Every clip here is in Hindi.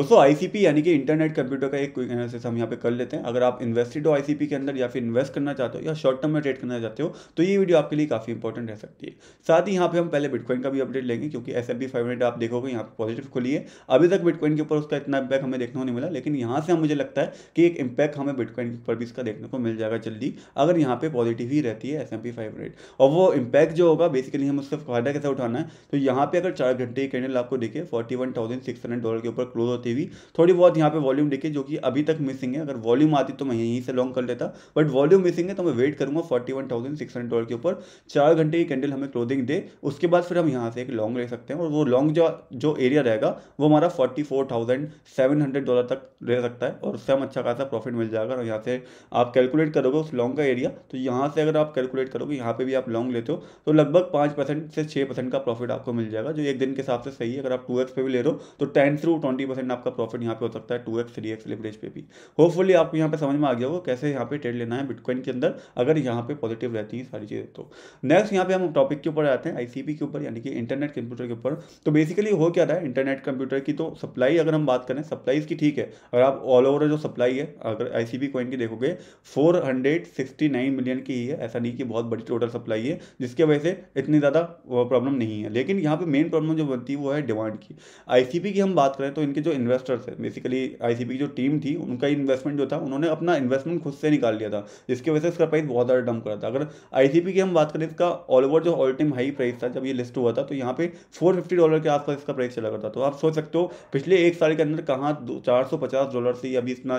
दोस्तों आईसीपी यानी कि इंटरनेट कंप्यूटर का एक क्विक एनालिसिस हम यहाँ पे कर लेते हैं अगर आप इन्वेस्टेड हो आईसीपी के अंदर या फिर इन्वेस्ट करना चाहते हो या शॉर्ट टर्म में ट्रेड करना चाहते हो तो ये वीडियो आपके लिए काफी इंपॉर्टेंट रह सकती है साथ ही यहाँ पे हम पहले बिटकॉइन का भी अपडेट लेंगे क्योंकि एस एफ आप देखोगे यहाँ पे पॉजिटिव खुली है अभी तक बिटकॉइन के ऊपर उसका इतना इम्पैक्ट हमें देखने को नहीं मिला लेकिन यहाँ से मुझे लगता है कि एक इम्पैक्ट हमें बिटकॉइन के ऊपर भी इसका देखने को मिल जाएगा जल्दी अगर यहाँ पे पॉजिटिव ही रहती है एस एम और वो इम्पैक्ट जो होगा बेसिकली हम उससे फायदा कैसे उठाना है तो यहाँ पे अगर चार घंटे कैंडल आपको देखे फोर्टी डॉलर के ऊपर क्लोज होती हुई थोड़ी बहुत यहाँ पे वॉल्यूम लेके जो कि अभी तक मिसिंग है अगर वॉल्यूम आती तो मैं यहीं से लॉन्ग कर लेता बट वॉल्यूम मिसिंग है तो मैं वेट करूंगा forty one thousand six hundred dollar के ऊपर चार घंटे की कैंडल हमें क्लोदिंग दे उसके बाद फिर हम यहाँ से एक लॉन्ग ले सकते हैं और वो लॉन्ग जो जो एरिया रहेगा वो हमारा forty four thousand seven hundred dollar तक रह सकता है और उससे हम अच्छा खासा प्रॉफिट मिल जाएगा और यहाँ से आप कैलकुलेट करोगे उस लॉन्ग का एरिया तो यहाँ से अगर आप कैलकुलेट करोगे यहाँ पर भी आप लॉन्ग लेते हो तो लगभग पाँच परसेंट से छः परसेंट का प्रॉफिट आपको मिल जाएगा जो एक दिन के हिसाब से सही है अगर आप टू एक्स पे भी ले रहे हो तो टेन थ्रू ट्वेंटी परसेंट आपका प्रॉफिट यहाँ पे हो सकता है two x three x leverage पे भी होपफुली आपको यहाँ पे समझ में आ गया होगा कैसे यहाँ पे ट्रेड लेना है बिटकॉइन के अंदर अगर यहाँ पे पॉजिटिव रहती है सारी चीज़ें तो नेक्स्ट यहाँ पे हम टॉपिक के ऊपर आते हैं आई के ऊपर यानी कि इंटरनेट कंप्यूटर के ऊपर तो बेसिकली हो क्या रहा है इंटरनेट कंप्यूटर की तो सप्लाई अगर हम बात करें सप्लाई इसकी ठीक है अगर आप ऑल ओवर जो सप्लाई है अगर आई सी की देखोगे फोर मिलियन की ही है ऐसा नहीं कि बहुत बड़ी टोटल सप्लाई है जिसके वजह से इतनी ज़्यादा प्रॉब्लम नहीं है लेकिन यहाँ पे मेन प्रॉब्लम जो बनती है वो है डिमांड की आईसीपी की हम बात करें तो इनके जो इन इन्वेस्टर थे बेसिकली आईसीपी की जो टीम थी उनका इन्वेस्टमेंट जो था उन्होंने अपना इन्वेस्टमेंट खुद से निकाल लिया था जिसकी वजह से इसका प्राइस बहुत ज़्यादा डम करा था अगर आईसीपी की हम बात करें इसका ऑल ओवर जो ऑल टाइम हाई प्राइस था जब ये लिस्ट हुआ था तो यहाँ पे फोर फिफ्टी डॉलर के आसपास इसका प्राइस चला करता तो आप सोच सकते हो पिछले एक साल के अंदर कहाँ चार सौ पचास डॉलर से अभी इतना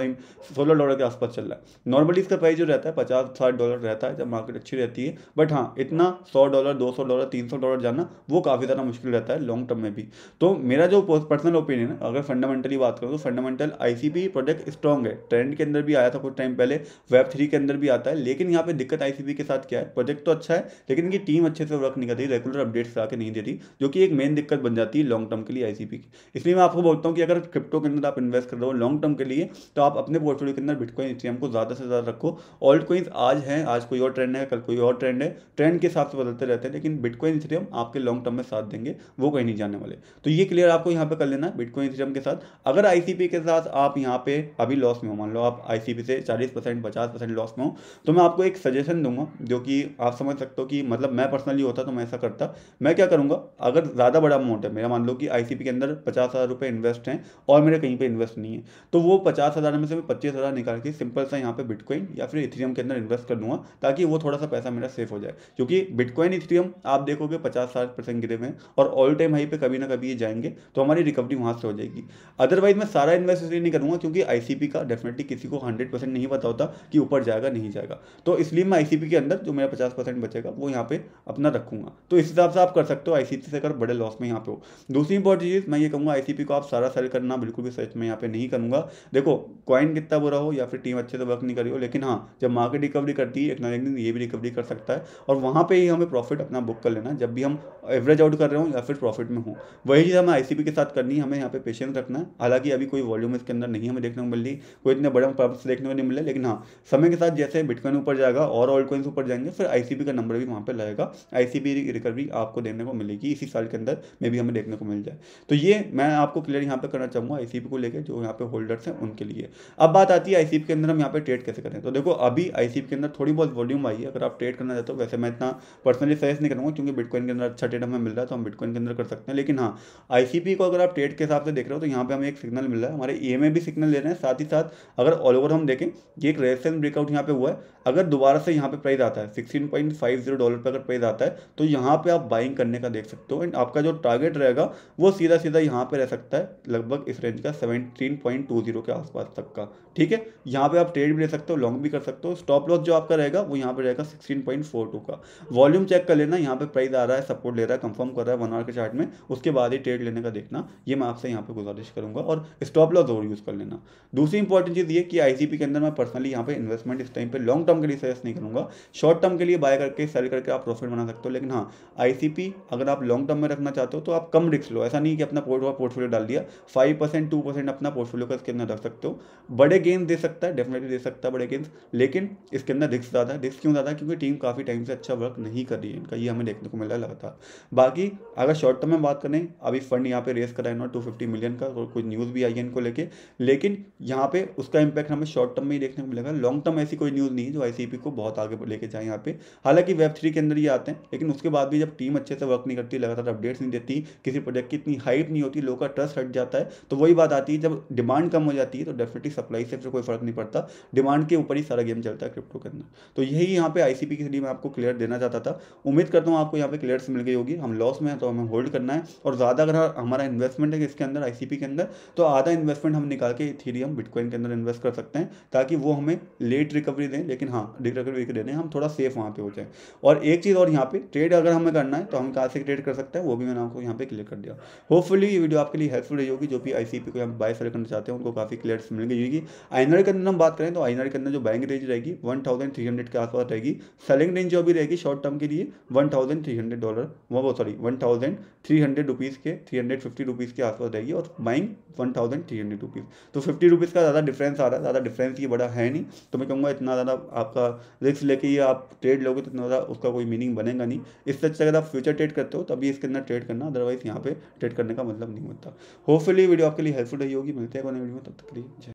सोलह डॉलर के आसपास चल रहा है नॉर्मली इसका प्राइस जो रहता है पचास साठ डॉलर रहता है जब मार्केट अच्छी रहती है बट हाँ इतना सौ डॉलर दो सौ डॉलर तीन सौ डॉलर जाना वो काफ़ी ज़्यादा मुश्किल रहता है लॉन्ग टर्म में भी तो मेरा जो पर्सनल ओपिनियन है अगर फंडामेंटल फंडामेंटली बात करूँ तो फंडामेंटल आईसीपी प्रोजेक्ट स्ट्रॉन्ग है ट्रेंड के अंदर भी आया था कुछ टाइम पहले वेब थ्री के अंदर भी आता है लेकिन यहाँ पे दिक्कत आईसीपी के साथ क्या है प्रोजेक्ट तो अच्छा है लेकिन इनकी टीम अच्छे से वर्क नहीं करती रेगुलर अपडेट्स आके नहीं देती जो कि एक मेन दिक्कत बन जाती है लॉन्ग टर्म के लिए आईसीपी की इसलिए मैं आपको बोलता हूँ कि अगर क्रिप्टो के अंदर आप इन्वेस्ट कर रहे हो लॉन्ग टर्म के लिए तो आप अपने पोर्टफोलियो के अंदर बिटकॉइन एटीएम को ज़्यादा से ज़्यादा रखो ऑल्ड कोइंस आज हैं आज कोई और ट्रेंड है कल कोई और ट्रेंड है ट्रेंड के हिसाब से बदलते रहते हैं लेकिन बिटकॉइन एटीएम आपके लॉन्ग टर्म में साथ देंगे वो कहीं नहीं जाने वाले तो ये क्लियर आपको यहाँ पे कर लेना बिटकॉइन एटीएम के साथ अगर आईसीपी के साथ आप यहाँ पे अभी लॉस में हो मान लो आप आईसीपी से 40 परसेंट पचास परसेंट लॉस में हो तो मैं आपको एक सजेशन दूंगा जो कि आप समझ सकते हो कि मतलब मैं पर्सनली होता तो मैं ऐसा करता मैं क्या करूँगा अगर ज़्यादा बड़ा अमाउंट है मेरा मान लो कि आई के अंदर पचास हज़ार रुपये इन्वेस्ट हैं और मेरे कहीं पर इन्वेस्ट नहीं है तो वो पचास हज़ार में से मैं पच्चीस हज़ार निकाल के सिंपल सा यहाँ पर बिटकॉइन या फिर इथीरियम के अंदर इन्वेस्ट कर लूँगा ताकि वो थोड़ा सा पैसा मेरा सेफ हो जाए क्योंकि बिटकॉइन इथीरियम आप देखोगे पचास साठ परसेंट गिरे हुए हैं और ऑल टाइम हाई पर कभी ना कभी ये जाएंगे तो हमारी रिकवरी वहाँ से हो जाएगी अदरवाइज मैं सारा इन्वेस्ट इसलिए नहीं करूँगा क्योंकि आईसीपी का डेफिनेटली किसी को हंड्रेड परसेंट नहीं पता होता कि ऊपर जाएगा नहीं जाएगा तो इसलिए मैं आईसीपी के अंदर जो मेरा पचास परसेंट बचेगा वो यहाँ पे अपना रखूंगा तो इस हिसाब से आप कर सकते हो आईसीपी से अगर बड़े लॉस में यहाँ पे हो दूसरी इंपॉर्टेंट चीज़ मैं ये कहूँगा आईसीपी को आप सारा सेल करना बिल्कुल भी सच में यहाँ पे नहीं करूँगा देखो क्वाइन कितना बुरा हो या फिर टीम अच्छे से वर्क नहीं करी हो लेकिन हाँ जब मार्केट रिकवरी करती है एक ना एक दिन ये भी रिकवरी कर सकता है और वहाँ पर ही हमें प्रॉफिट अपना बुक कर लेना जब भी हम एवरेज आउट कर रहे हो या फिर प्रॉफिट में हो वही चीज़ हमें आईसीपी के साथ करनी हमें यहाँ पे पेशेंस रखना देखना है हालांकि अभी कोई वॉल्यूम इसके अंदर नहीं हमें देखने को मिल रही कोई इतने बड़े प्रॉफिट्स देखने को नहीं मिले लेकिन हाँ समय के साथ जैसे बिटकॉइन ऊपर जाएगा और ऑल कॉइन्स ऊपर जाएंगे फिर आईसीबी का नंबर भी वहाँ पर लगेगा आईसीबी रिकवरी आपको देखने को मिलेगी इसी साल के अंदर में भी हमें देखने को मिल जाए तो ये मैं आपको क्लियर यहाँ पर करना चाहूँगा आई को लेकर जो यहाँ पे होल्डर्स हैं उनके लिए अब बात आती है आई के अंदर हम यहाँ पे ट्रेड कैसे करें तो देखो अभी आई के अंदर थोड़ी बहुत वॉल्यूम आई है अगर आप ट्रेड करना चाहते हो वैसे मैं इतना पर्सनली सजेस्ट नहीं करूँगा क्योंकि बिटकॉइन के अंदर अच्छा ट्रेड हमें मिल रहा है तो हम बिटकॉइन के अंदर कर सकते हैं लेकिन हाँ आई को अगर आप ट्रेड के हिसाब से देख रहे हो तो यहाँ पे हमें एक सिग्नल मिल रहा है हमारे ई भी सिग्नल ले रहे हैं साथ ही साथ अगर ऑल ओवर हम देखें कि एक रेजिस्टेंस ब्रेकआउट यहाँ पे हुआ है अगर दोबारा से यहाँ पे प्राइस आता है sixteen point five zero dollar पर अगर प्राइस आता है तो यहाँ पे आप बाइंग करने का देख सकते हो एंड आपका जो टारगेट रहेगा वो सीधा सीधा यहाँ पे रह सकता है लगभग इस रेंज का सेवनटीन पॉइंट टू जीरो के आसपास तक का ठीक है यहाँ पे आप ट्रेड भी ले सकते हो लॉन्ग भी कर सकते हो स्टॉप लॉस जो आपका रहेगा वो यहाँ पे रहेगा सिक्सटीन पॉइंट फोर टू का वॉल्यूम चेक कर लेना यहाँ पे प्राइस आ रहा है सपोर्ट ले रहा है कंफर्म कर रहा है वन आवर के चार्ट में उसके बाद ही ट्रेड लेने का देखना ये मैं आपसे यहाँ पे गुजारिश करूंगा और स्टॉप लॉस जरूर यूज़ कर लेना दूसरी इंपॉर्टेंट चीज़ ये कि आईसीपी के अंदर मैं पर्सनली यहाँ पे इन्वेस्टमेंट इस टाइम पे लॉन्ग टर्म के लिए सजेस्ट नहीं करूँगा शॉर्ट टर्म के लिए बाय करके सेल करके आप प्रॉफिट बना सकते हो लेकिन हाँ आईसीपी अगर आप लॉन्ग टर्म में रखना चाहते हो तो आप कम रिस्क लो ऐसा नहीं कि अपना पोर्टफोलियो डाल दिया फाइव परसेंट टू परसेंट अपना पोर्टफोलियो का इसके अंदर रख सकते हो बड़े गेंस दे सकता है डेफिनेटली दे सकता है बड़े गेंस लेकिन इसके अंदर रिस्क ज़्यादा है रिस्क क्यों ज़्यादा क्योंकि टीम काफ़ी टाइम से अच्छा वर्क नहीं कर रही है इनका ये हमें देखने को मिला लगातार बाकी अगर शॉर्ट टर्म में बात करें अभी फंड यहाँ पे रेस करा है टू फिफ्टी मिलियन का कोई न्यूज़ भी आई है इनको लेके लेकिन यहाँ पे उसका इम्पैक्ट हमें शॉर्ट टर्म में ही देखने को मिलेगा लॉन्ग टर्म ऐसी कोई न्यूज़ नहीं है जो आईसीपी को बहुत आगे लेके जाए यहाँ पे हालांकि वेब थ्री के अंदर ये आते हैं लेकिन उसके बाद भी जब टीम अच्छे से वर्क नहीं करती लगातार अपडेट्स नहीं देती किसी प्रोजेक्ट की इतनी हाइप नहीं होती लोगों का ट्रस्ट हट जाता है तो वही बात आती है जब डिमांड कम हो जाती है तो डेफिनेटली सप्लाई से फिर कोई फर्क नहीं पड़ता डिमांड के ऊपर ही सारा गेम चलता है क्रिप्टो के अंदर तो यही यहाँ पे आईसीपी के लिए मैं आपको क्लियर देना चाहता था उम्मीद करता हूँ आपको यहाँ पे क्लियर मिल गई होगी हम लॉस में हैं तो हमें होल्ड करना है और ज़्यादा अगर हमारा इन्वेस्टमेंट है इसके अंदर आईसीपी के अंदर अंदर तो आधा इन्वेस्टमेंट हम निकाल के इथीरियम बिटकॉइन के अंदर इन्वेस्ट कर सकते हैं ताकि वो हमें लेट रिकवरी दें लेकिन हाँ रिकवरी दे दें हम थोड़ा सेफ वहाँ पर हो जाए और एक चीज़ और यहाँ पर ट्रेड अगर हमें करना है तो हम कहाँ से ट्रेड कर सकते हैं वो भी मैंने आपको यहाँ पे क्लियर कर दिया होपफुली ये वीडियो आपके लिए हेल्पफुल रही होगी जो भी आई सी पी को हम बाय सेल करना चाहते हैं उनको काफ़ी क्लियर मिल गई होगी आइनर के अंदर हम बात करें तो आइनर के अंदर जो बैंक रेंज रहेगी वन थाउजेंड थ्री हंड्रेड के आसपास रहेगी सेलिंग रेंज जो भी रहेगी शॉर्ट टर्म के लिए one thousand three hundred dollar वो sorry one thousand three hundred rupees के थ्री हंड्रेड फिफ्टी रुपीज़ के आसपास रहेगी और buying only one thousand three hundred rupees तो फिफ्टी रुपीज़ का ज़्यादा डिफरेंस आ रहा है ज़्यादा डिफरेंस ये बड़ा है नहीं तो मैं कहूँगा इतना ज़्यादा आपका रिस्क लेके ये आप ट्रेड लोगे तो इतना ज़्यादा उसका कोई मीनिंग बनेगा नहीं इससे अच्छा अगर आप फ्यूचर ट्रेड करते हो तभी इसके अंदर ट्रेड करना अदरवाइज़ यहाँ पे ट्रेड करने का मतलब नहीं होता होपफुली वीडियो आपके लिए हेल्पफुल रही होगी मिलते हैं नई वीडियो तब तक के लिए